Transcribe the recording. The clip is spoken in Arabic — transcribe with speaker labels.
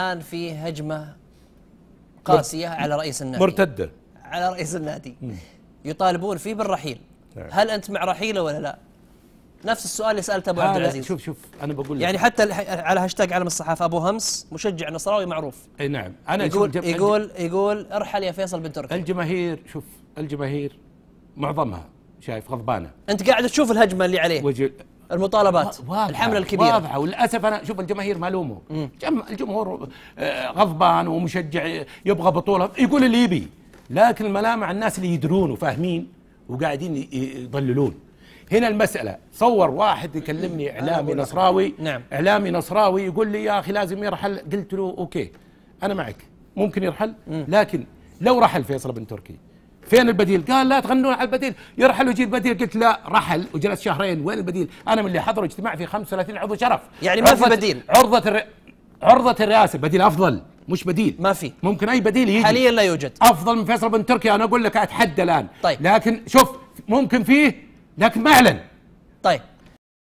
Speaker 1: الآن في هجمة قاسية على رئيس النادي مرتدة على رئيس النادي يطالبون فيه بالرحيل نعم. هل أنت مع رحيله ولا لا؟ نفس السؤال اللي سألته أبو عبد العزيز شوف شوف أنا بقول لك يعني حتى على هاشتاج علم الصحافة أبو همس مشجع نصراوي معروف أي نعم أنا يقول يقول, يقول يقول ارحل يا فيصل بن تركي الجماهير شوف
Speaker 2: الجماهير معظمها شايف غضبانة أنت قاعد تشوف الهجمة اللي عليه وجل...
Speaker 3: المطالبات واضحة الحمله الكبيره واضحه وللاسف انا شوف الجماهير ما ملومه الجمهور آه، غضبان ومشجع يبغى بطوله يقول اللي يبي لكن الملامع الناس اللي يدرون وفاهمين وقاعدين يضللون هنا المسألة صور واحد يكلمني إعلامي نصراوي نعم. إعلامي نصراوي يقول لي يا أخي لازم يرحل قلت له أوكي أنا معك ممكن يرحل لكن لو رحل فيصل بن تركي فين البديل؟ قال لا تغنون على البديل يرحل ويجي البديل قلت لا رحل وجلس شهرين وين البديل؟ انا من اللي حضروا اجتماع في 35 عضو شرف يعني ما في بديل عرضة الر... عرضة الرئاسة بديل افضل مش بديل ما في ممكن اي بديل يجي حاليا لا يوجد افضل من فيصل بن تركي انا اقول لك
Speaker 4: اتحدى الان طيب لكن شوف ممكن فيه لكن ما اعلن طيب